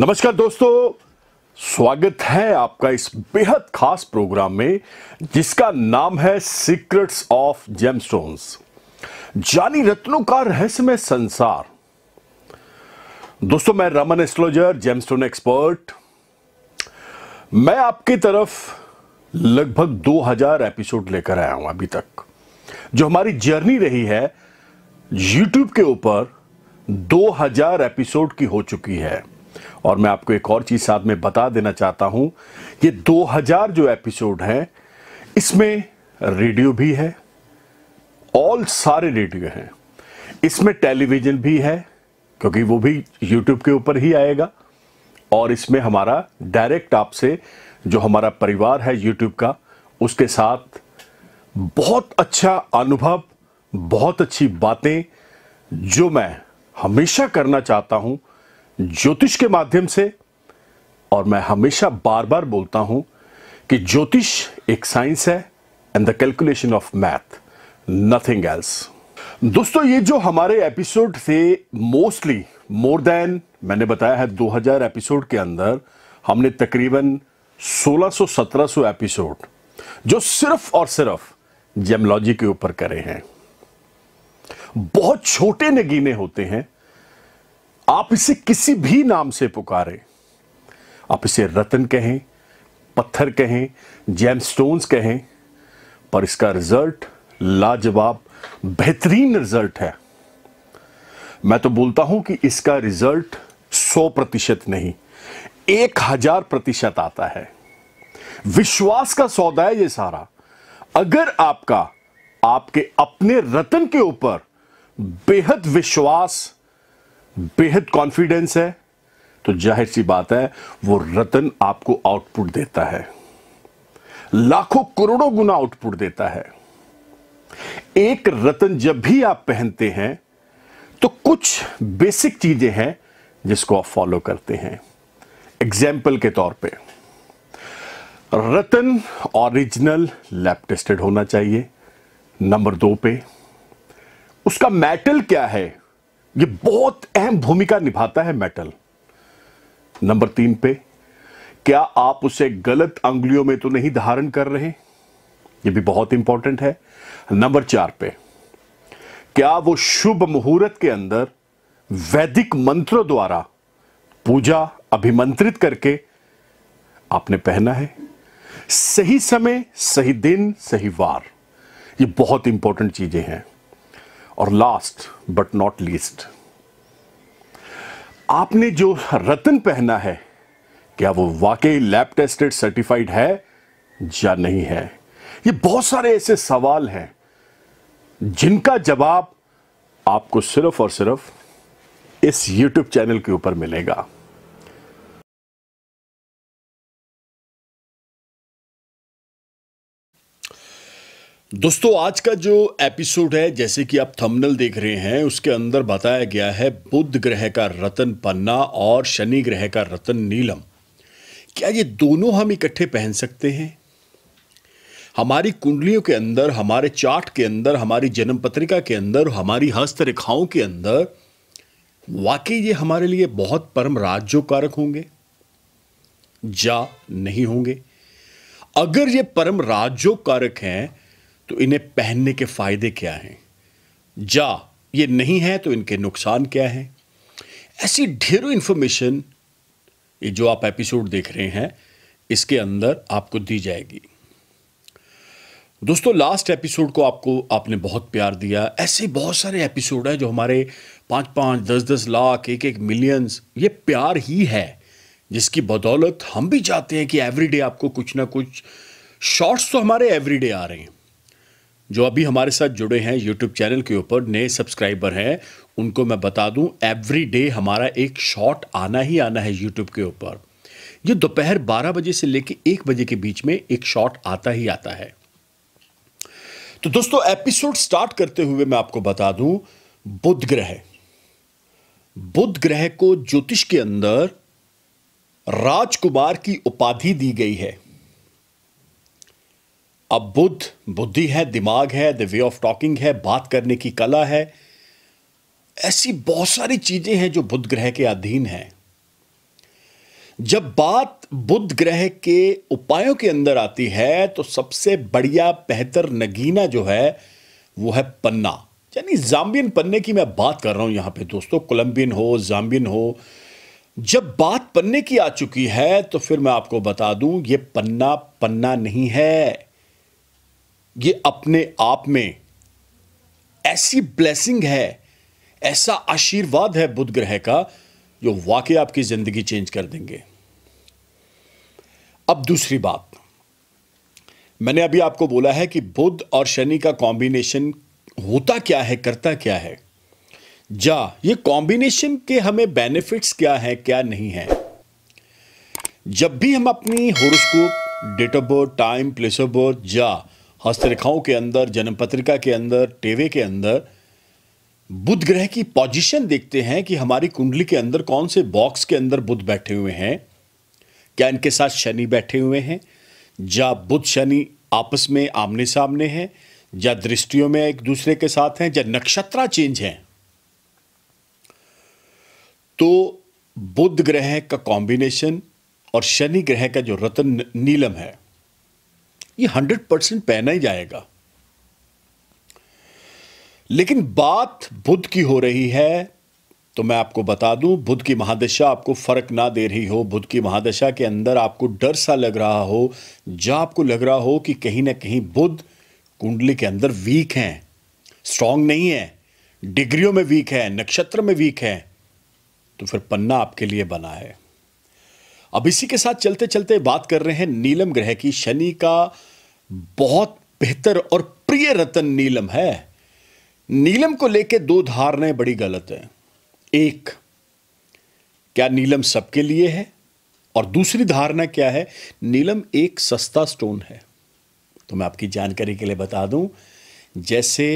नमस्कार दोस्तों स्वागत है आपका इस बेहद खास प्रोग्राम में जिसका नाम है सीक्रेट्स ऑफ जेमस्टोन्स जानी रत्नों का रहस्यमय संसार दोस्तों मैं रमन एस्ट्रोलॉजर जेमस्टोन एक्सपर्ट मैं आपकी तरफ लगभग 2000 एपिसोड लेकर आया हूं अभी तक जो हमारी जर्नी रही है यूट्यूब के ऊपर 2000 एपिसोड की हो चुकी है और मैं आपको एक और चीज़ साथ में बता देना चाहता हूं ये 2000 जो एपिसोड हैं इसमें रेडियो भी है ऑल सारे रेडियो हैं इसमें टेलीविज़न भी है क्योंकि वो भी यूट्यूब के ऊपर ही आएगा और इसमें हमारा डायरेक्ट आपसे जो हमारा परिवार है यूट्यूब का उसके साथ बहुत अच्छा अनुभव बहुत अच्छी बातें जो मैं हमेशा करना चाहता हूं ज्योतिष के माध्यम से और मैं हमेशा बार बार बोलता हूं कि ज्योतिष एक साइंस है and the calculation of math nothing else दोस्तों ये जो हमारे एपिसोड थे मोस्टली मोर देन मैंने बताया है 2000 एपिसोड के अंदर हमने तकरीबन 1600-1700 एपिसोड जो सिर्फ और सिर्फ जेमलॉजी के ऊपर करे हैं बहुत छोटे नगीने होते हैं आप इसे किसी भी नाम से पुकारें आप इसे रतन कहें पत्थर कहें जैम स्टोन्स कहें पर इसका रिजल्ट लाजवाब बेहतरीन रिजल्ट है मैं तो बोलता हूं कि इसका रिजल्ट 100 प्रतिशत नहीं एक हजार प्रतिशत आता है विश्वास का सौदा है ये सारा अगर आपका आपके अपने रतन के ऊपर बेहद विश्वास बेहद कॉन्फिडेंस है तो जाहिर सी बात है वो रतन आपको आउटपुट देता है लाखों करोड़ों गुना आउटपुट देता है एक रतन जब भी आप पहनते हैं तो कुछ बेसिक चीजें हैं जिसको आप फॉलो करते हैं एग्जाम्पल के तौर पे रतन ओरिजिनल लैब टेस्टेड होना चाहिए नंबर दो पे उसका मेटल क्या है ये बहुत अहम भूमिका निभाता है मेटल नंबर तीन पे क्या आप उसे गलत अंगुलियों में तो नहीं धारण कर रहे ये भी बहुत इंपॉर्टेंट है नंबर चार पे क्या वो शुभ मुहूर्त के अंदर वैदिक मंत्रों द्वारा पूजा अभिमंत्रित करके आपने पहना है सही समय सही दिन सही वार ये बहुत इंपॉर्टेंट चीजें हैं और लास्ट बट नॉट लीस्ट आपने जो रतन पहना है क्या वो वाकई लैब टेस्टेड सर्टिफाइड है या नहीं है ये बहुत सारे ऐसे सवाल हैं जिनका जवाब आपको सिर्फ और सिर्फ इस YouTube चैनल के ऊपर मिलेगा दोस्तों आज का जो एपिसोड है जैसे कि आप थंबनेल देख रहे हैं उसके अंदर बताया गया है बुध ग्रह का रतन पन्ना और शनि ग्रह का रतन नीलम क्या ये दोनों हम इकट्ठे पहन सकते हैं हमारी कुंडलियों के अंदर हमारे चार्ट के अंदर हमारी जन्म पत्रिका के अंदर हमारी हस्तरेखाओं के अंदर वाकई ये हमारे लिए बहुत परम राज्यों कारक होंगे जा नहीं होंगे अगर ये परम राज्यों कारक हैं तो इन्हें पहनने के फ़ायदे क्या हैं जा ये नहीं है तो इनके नुकसान क्या हैं ऐसी ढेरों इन्फॉर्मेशन ये जो आप एपिसोड देख रहे हैं इसके अंदर आपको दी जाएगी दोस्तों लास्ट एपिसोड को आपको आपने बहुत प्यार दिया ऐसे बहुत सारे एपिसोड हैं जो हमारे पाँच पाँच दस दस लाख एक एक मिलियंस ये प्यार ही है जिसकी बदौलत हम भी चाहते हैं कि एवरीडे आपको कुछ ना कुछ शॉर्ट्स तो हमारे एवरीडे आ रहे हैं जो अभी हमारे साथ जुड़े हैं यूट्यूब चैनल के ऊपर नए सब्सक्राइबर हैं उनको मैं बता दूं एवरी डे हमारा एक शॉट आना ही आना है यूट्यूब के ऊपर ये दोपहर 12 बजे से लेकर एक बजे के बीच में एक शॉट आता ही आता है तो दोस्तों एपिसोड स्टार्ट करते हुए मैं आपको बता दूं बुध ग्रह बुध ग्रह को ज्योतिष के अंदर राजकुमार की उपाधि दी गई है अब बुद्ध बुद्धि है दिमाग है द वे ऑफ टॉकिंग है बात करने की कला है ऐसी बहुत सारी चीजें हैं जो बुद्ध ग्रह के अधीन हैं जब बात बुद्ध ग्रह के उपायों के अंदर आती है तो सबसे बढ़िया बेहतर नगीना जो है वो है पन्ना यानी जाम्बियन पन्ने की मैं बात कर रहा हूं यहां पे दोस्तों कोलंबियन हो जाम्बियन हो जब बात पन्ने की आ चुकी है तो फिर मैं आपको बता दूं ये पन्ना पन्ना नहीं है ये अपने आप में ऐसी ब्लेसिंग है ऐसा आशीर्वाद है बुध ग्रह का जो वाकई आपकी ज़िंदगी चेंज कर देंगे अब दूसरी बात मैंने अभी आपको बोला है कि बुध और शनि का कॉम्बिनेशन होता क्या है करता क्या है जा ये कॉम्बिनेशन के हमें बेनिफिट्स क्या है क्या नहीं है जब भी हम अपनी horoscope date of birth time place of birth जा हस्तरेखाओं के अंदर जन्म पत्रिका के अंदर टेवे के अंदर बुध ग्रह की पोजीशन देखते हैं कि हमारी कुंडली के अंदर कौन से बॉक्स के अंदर बुध बैठे हुए हैं क्या इनके साथ शनि बैठे हुए हैं या बुध शनि आपस में आमने सामने हैं या दृष्टियों में एक दूसरे के साथ हैं या नक्षत्रा चेंज हैं तो बुध ग्रह का कॉम्बिनेशन और शनि ग्रह का जो रतन नीलम है ये हंड्रेड परसेंट पहना ही जाएगा लेकिन बात बुद्ध की हो रही है तो मैं आपको बता दूं बुद्ध की महादशा आपको फर्क ना दे रही हो बुद्ध की महादशा के अंदर आपको डर सा लग रहा हो जहां आपको लग रहा हो कि कहीं ना कहीं बुद्ध कुंडली के अंदर वीक हैं स्ट्रांग नहीं है डिग्रियों में वीक है नक्षत्र में वीक है तो फिर पन्ना आपके लिए बना है अब इसी के साथ चलते चलते बात कर रहे हैं नीलम ग्रह की शनि का बहुत बेहतर और प्रिय रतन नीलम है नीलम को लेके दो धारणाएं बड़ी गलत हैं एक क्या नीलम सबके लिए है और दूसरी धारणा क्या है नीलम एक सस्ता स्टोन है तो मैं आपकी जानकारी के लिए बता दूं जैसे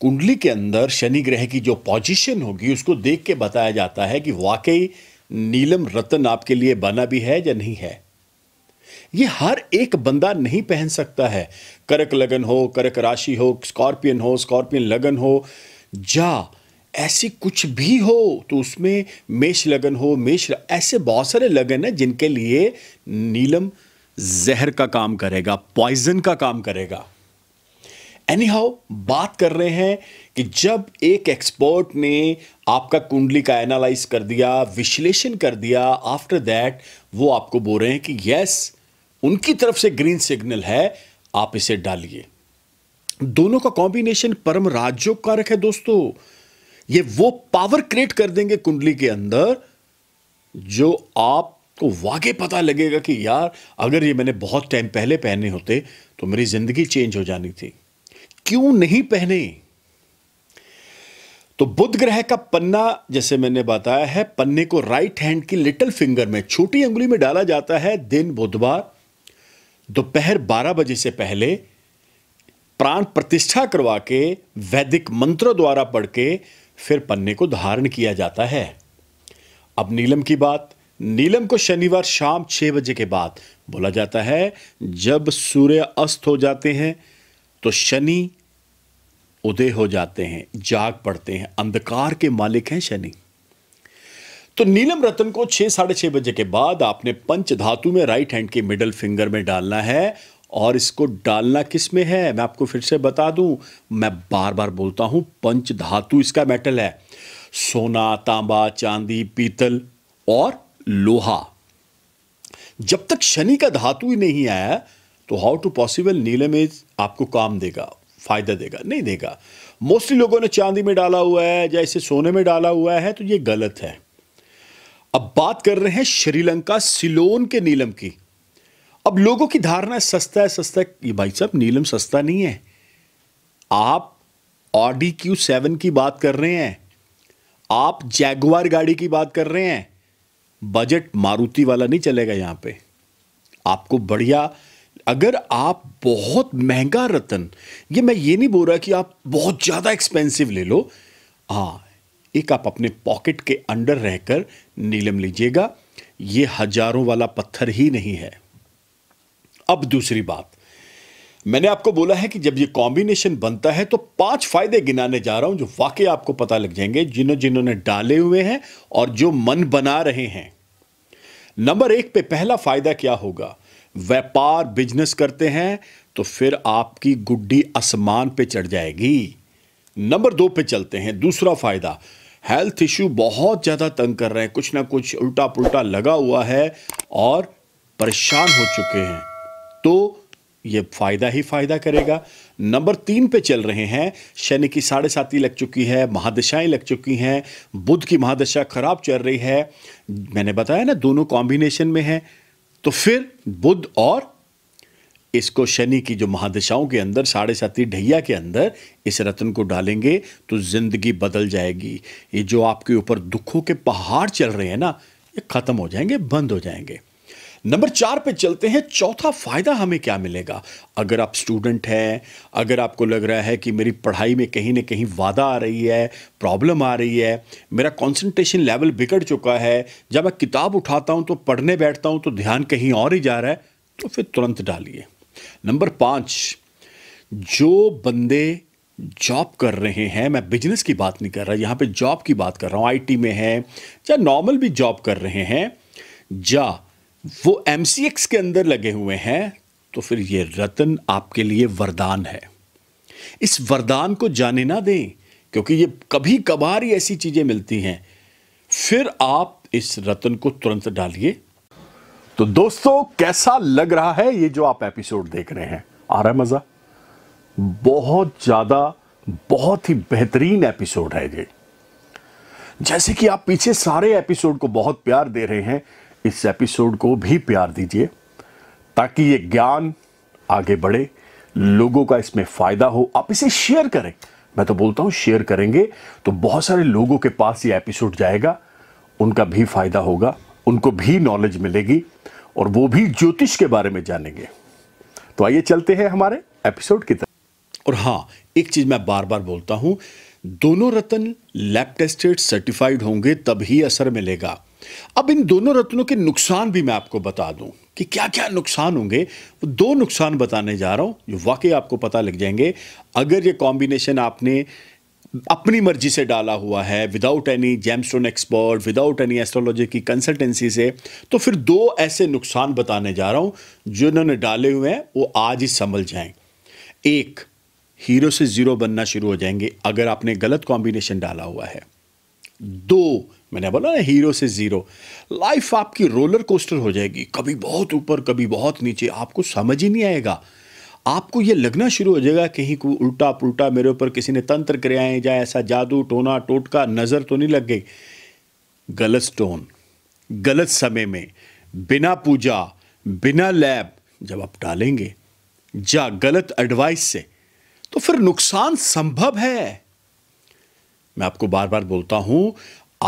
कुंडली के अंदर शनि ग्रह की जो पोजीशन होगी उसको देख के बताया जाता है कि वाकई नीलम रतन आपके लिए बना भी है या नहीं है ये हर एक बंदा नहीं पहन सकता है करक लगन हो करक राशि हो स्कॉर्पियन हो स्कॉर्पियन लगन हो जा ऐसी कुछ भी हो तो उसमें मेष लगन हो मेष ऐसे बहुत सारे लगन हैं जिनके लिए नीलम जहर का काम करेगा पॉइजन का काम करेगा एनी हाउ बात कर रहे हैं कि जब एक एक्सपर्ट ने आपका कुंडली का एनालाइज कर दिया विश्लेषण कर दिया आफ्टर दैट वो आपको बोल रहे हैं कि यस उनकी तरफ से ग्रीन सिग्नल है आप इसे डालिए दोनों का कॉम्बिनेशन परम राजयोग कारक है दोस्तों ये वो पावर क्रिएट कर देंगे कुंडली के अंदर जो आपको वाकई पता लगेगा कि यार अगर ये मैंने बहुत टाइम पहले पहने होते तो मेरी जिंदगी चेंज हो जानी थी क्यों नहीं पहने तो बुध ग्रह का पन्ना जैसे मैंने बताया है पन्ने को राइट हैंड की लिटिल फिंगर में छोटी अंगुली में डाला जाता है दिन बुधवार दोपहर 12 बजे से पहले प्राण प्रतिष्ठा करवा के वैदिक मंत्रों द्वारा पढ़ के फिर पन्ने को धारण किया जाता है अब नीलम की बात नीलम को शनिवार शाम छह बजे के बाद बोला जाता है जब सूर्य अस्त हो जाते हैं तो शनि उदय हो जाते हैं जाग पड़ते हैं अंधकार के मालिक हैं शनि तो नीलम रतन को छह साढ़े छह बजे के बाद आपने पंच धातु में राइट हैंड के मिडल फिंगर में डालना है और इसको डालना किस में है मैं आपको फिर से बता दूं मैं बार बार बोलता हूं पंच धातु इसका मेटल है सोना तांबा चांदी पीतल और लोहा जब तक शनि का धातु ही नहीं आया तो हाउ टू पॉसिबल नीलम इज आपको काम देगा फायदा देगा नहीं देगा मोस्टली लोगों ने चांदी में डाला हुआ है या इसे सोने में डाला हुआ है तो ये गलत है अब बात कर रहे हैं श्रीलंका सिलोन के नीलम की अब लोगों की धारणा सस्ता है सस्ता है ये भाई साहब नीलम सस्ता नहीं है आप ऑडी क्यू सेवन की बात कर रहे हैं आप जैगवार गाड़ी की बात कर रहे हैं बजट मारुति वाला नहीं चलेगा यहां पे आपको बढ़िया अगर आप बहुत महंगा रतन ये मैं ये नहीं बोल रहा कि आप बहुत ज़्यादा एक्सपेंसिव ले लो हाँ एक आप अपने पॉकेट के अंडर रहकर नीलम लीजिएगा ये हजारों वाला पत्थर ही नहीं है अब दूसरी बात मैंने आपको बोला है कि जब ये कॉम्बिनेशन बनता है तो पांच फायदे गिनाने जा रहा हूं जो वाकई आपको पता लग जाएंगे जिन्हों जिन्होंने डाले हुए हैं और जो मन बना रहे हैं नंबर एक पे पहला फायदा क्या होगा व्यापार बिजनेस करते हैं तो फिर आपकी गुड्डी आसमान पे चढ़ जाएगी नंबर दो पे चलते हैं दूसरा फायदा हेल्थ इश्यू बहुत ज़्यादा तंग कर रहे हैं कुछ ना कुछ उल्टा पुल्टा लगा हुआ है और परेशान हो चुके हैं तो ये फ़ायदा ही फ़ायदा करेगा नंबर तीन पे चल रहे हैं शनि की साढ़े साती लग चुकी है महादशाएं लग चुकी हैं बुध की महादशा खराब चल रही है मैंने बताया ना दोनों कॉम्बिनेशन में है तो फिर बुध और इसको शनि की जो महादशाओं के अंदर साढ़े साथी ढैया के अंदर इस रत्न को डालेंगे तो ज़िंदगी बदल जाएगी ये जो आपके ऊपर दुखों के पहाड़ चल रहे हैं ना ये ख़त्म हो जाएंगे बंद हो जाएंगे नंबर चार पे चलते हैं चौथा फायदा हमें क्या मिलेगा अगर आप स्टूडेंट हैं अगर आपको लग रहा है कि मेरी पढ़ाई में कहीं ना कहीं वादा आ रही है प्रॉब्लम आ रही है मेरा कंसंट्रेशन लेवल बिगड़ चुका है जब मैं किताब उठाता हूं तो पढ़ने बैठता हूँ तो ध्यान कहीं और ही जा रहा है तो फिर तुरंत डालिए नंबर पाँच जो बंदे जॉब कर रहे हैं मैं बिजनेस की बात नहीं कर रहा यहाँ पे जॉब की बात कर रहा हूँ आईटी में है या नॉर्मल भी जॉब कर रहे हैं या वो एम के अंदर लगे हुए हैं तो फिर ये रतन आपके लिए वरदान है इस वरदान को जाने ना दें क्योंकि ये कभी कभार ही ऐसी चीज़ें मिलती हैं फिर आप इस रतन को तुरंत डालिए तो दोस्तों कैसा लग रहा है ये जो आप एपिसोड देख रहे हैं आ रहा है मज़ा बहुत ज़्यादा बहुत ही बेहतरीन एपिसोड है ये जैसे कि आप पीछे सारे एपिसोड को बहुत प्यार दे रहे हैं इस एपिसोड को भी प्यार दीजिए ताकि ये ज्ञान आगे बढ़े लोगों का इसमें फ़ायदा हो आप इसे शेयर करें मैं तो बोलता हूं शेयर करेंगे तो बहुत सारे लोगों के पास ये एपिसोड जाएगा उनका भी फ़ायदा होगा उनको भी नॉलेज मिलेगी और वो भी ज्योतिष के बारे में जानेंगे तो आइए चलते हैं हमारे एपिसोड की तरफ और हाँ एक चीज मैं बार बार बोलता हूं दोनों रत्न लैब टेस्टेड सर्टिफाइड होंगे तभी असर मिलेगा अब इन दोनों रत्नों के नुकसान भी मैं आपको बता दूं कि क्या क्या नुकसान होंगे वो दो नुकसान बताने जा रहा हूं जो वाकई आपको पता लग जाएंगे अगर ये कॉम्बिनेशन आपने अपनी मर्जी से डाला हुआ है without any gemstone expert without any astrology की कंसल्टेंसी से तो फिर दो ऐसे नुकसान बताने जा रहा हूँ जो इन्होंने डाले हुए हैं वो आज ही संभल जाएं एक हीरो से ज़ीरो बनना शुरू हो जाएंगे अगर आपने गलत कॉम्बिनेशन डाला हुआ है दो मैंने बोला ना हीरो से ज़ीरो लाइफ आपकी रोलर कोस्टर हो जाएगी कभी बहुत ऊपर कभी बहुत नीचे आपको समझ ही नहीं आएगा आपको ये लगना शुरू हो जाएगा कहीं को उल्टा पुल्टा मेरे ऊपर किसी ने तंत्र क्रियाएं या ऐसा जादू टोना टोटका नज़र तो नहीं लग गई गलत स्टोन गलत समय में बिना पूजा बिना लैब जब आप डालेंगे जा गलत एडवाइस से तो फिर नुकसान संभव है मैं आपको बार बार बोलता हूं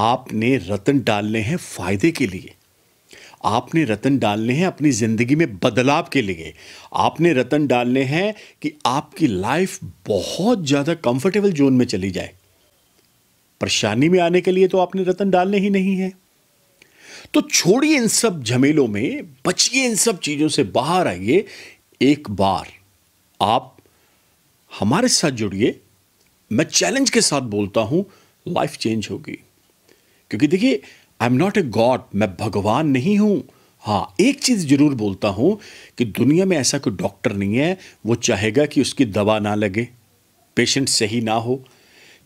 आपने रतन डालने हैं फायदे के लिए आपने रतन डालने हैं अपनी ज़िंदगी में बदलाव के लिए आपने रतन डालने हैं कि आपकी लाइफ बहुत ज़्यादा कंफर्टेबल जोन में चली जाए परेशानी में आने के लिए तो आपने रतन डालने ही नहीं है तो छोड़िए इन सब झमेलों में बचिए इन सब चीज़ों से बाहर आइए एक बार आप हमारे साथ जुड़िए मैं चैलेंज के साथ बोलता हूं लाइफ चेंज होगी क्योंकि देखिए I am not a god मैं भगवान नहीं हूँ हाँ एक चीज़ ज़रूर बोलता हूँ कि दुनिया में ऐसा कोई डॉक्टर नहीं है वो चाहेगा कि उसकी दवा ना लगे पेशेंट सही ना हो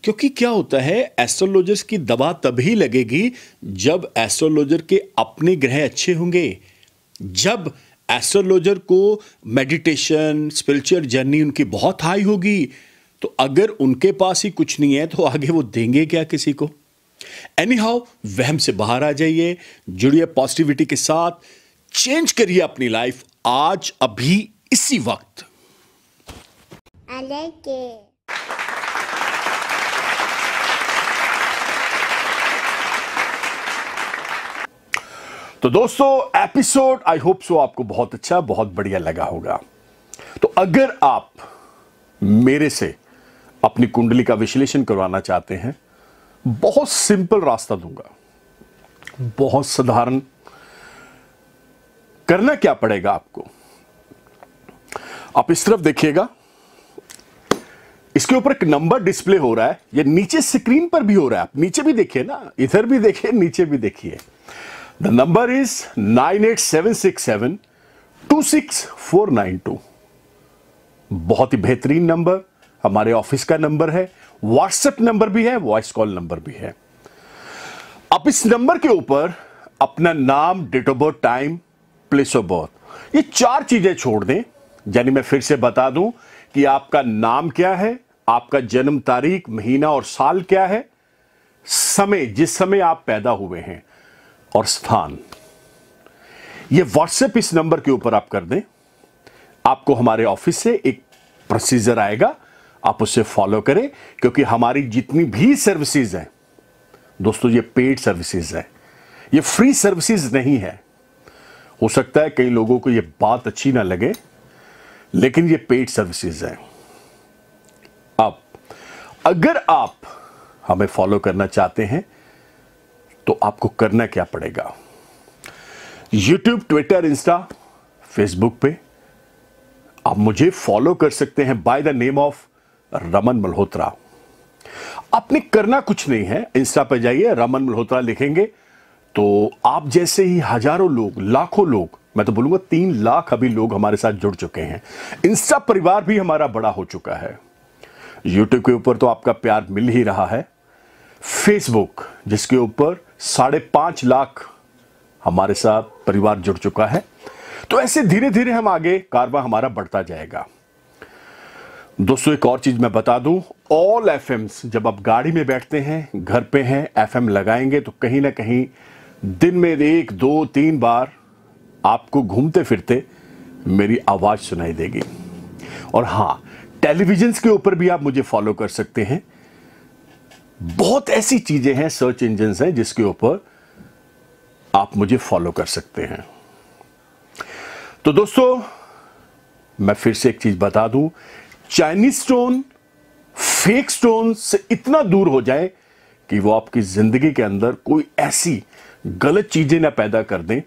क्योंकि क्या होता है एस्ट्रोलॉजर्स की दवा तभी लगेगी जब एस्ट्रोलॉजर के अपने ग्रह अच्छे होंगे जब एस्ट्रोलॉजर को मेडिटेशन स्पिरिचुअल जर्नी उनकी बहुत हाई होगी तो अगर उनके पास ही कुछ नहीं है तो आगे वो देंगे क्या किसी को एनी हाउ वहम से बाहर आ जाइए जुड़िए पॉजिटिविटी के साथ चेंज करिए अपनी लाइफ आज अभी इसी वक्त तो दोस्तों एपिसोड आई होप सो आपको बहुत अच्छा बहुत बढ़िया लगा होगा तो अगर आप मेरे से अपनी कुंडली का विश्लेषण करवाना चाहते हैं बहुत सिंपल रास्ता दूंगा बहुत साधारण करना क्या पड़ेगा आपको आप इस तरफ देखिएगा इसके ऊपर एक नंबर डिस्प्ले हो रहा है ये नीचे स्क्रीन पर भी हो रहा है आप नीचे भी देखिए ना इधर भी देखिए नीचे भी देखिए the number is nine eight seven six seven two six four nine two बहुत ही बेहतरीन नंबर हमारे ऑफिस का नंबर है व्हाट्सएप नंबर भी है वॉइस कॉल नंबर भी है आप इस नंबर के ऊपर अपना नाम date of birth time place of birth ये चार चीजें छोड़ दें यानी मैं फिर से बता दूं कि आपका नाम क्या है आपका जन्म तारीख महीना और साल क्या है समय जिस समय आप पैदा हुए हैं और स्थान ये व्हाट्सएप इस नंबर के ऊपर आप कर दें आपको हमारे ऑफिस से एक प्रोसीजर आएगा आप उसे फॉलो करें क्योंकि हमारी जितनी भी सर्विसेज हैं दोस्तों ये पेड सर्विसेज है ये फ्री सर्विसेज नहीं है हो सकता है कई लोगों को ये बात अच्छी ना लगे लेकिन ये पेड सर्विसेज है अब अगर आप हमें फॉलो करना चाहते हैं तो आपको करना क्या पड़ेगा यूट्यूब ट्विटर इंस्टा फेसबुक पे आप मुझे फॉलो कर सकते हैं by the name of Raman Malhotra आपने करना कुछ नहीं है इंस्टा पर जाइए रमन मल्होत्रा लिखेंगे तो आप जैसे ही हजारों लोग लाखों लोग मैं तो बोलूंगा तीन लाख अभी लोग हमारे साथ जुड़ चुके हैं इंस्टा परिवार भी हमारा बड़ा हो चुका है यूट्यूब के ऊपर तो आपका प्यार मिल ही रहा है फेसबुक जिसके ऊपर साढ़े पांच लाख हमारे साथ परिवार जुड़ चुका है तो ऐसे धीरे धीरे हम आगे कारवा हमारा बढ़ता जाएगा दोस्तों एक और चीज़ मैं बता दूं ऑल एफ जब आप गाड़ी में बैठते हैं घर पे हैं एफ लगाएंगे तो कहीं ना कहीं दिन में एक दो तीन बार आपको घूमते फिरते मेरी आवाज़ सुनाई देगी और हां टेलीविजन के ऊपर भी आप मुझे फॉलो कर सकते हैं बहुत ऐसी चीज़ें हैं सर्च इंजन हैं जिसके ऊपर आप मुझे फॉलो कर सकते हैं तो दोस्तों मैं फिर से एक चीज़ बता दूं चाइनीज स्टोन फेक स्टोन से इतना दूर हो जाए कि वो आपकी जिंदगी के अंदर कोई ऐसी गलत चीजें ना पैदा कर दें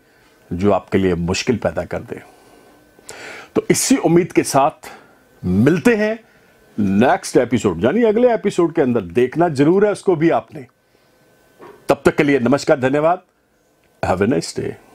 जो आपके लिए मुश्किल पैदा कर दें तो इसी उम्मीद के साथ मिलते हैं नेक्स्ट एपिसोड यानी अगले एपिसोड के अंदर देखना जरूर है उसको भी आपने तब तक के लिए नमस्कार धन्यवाद हैव ए नाइस डे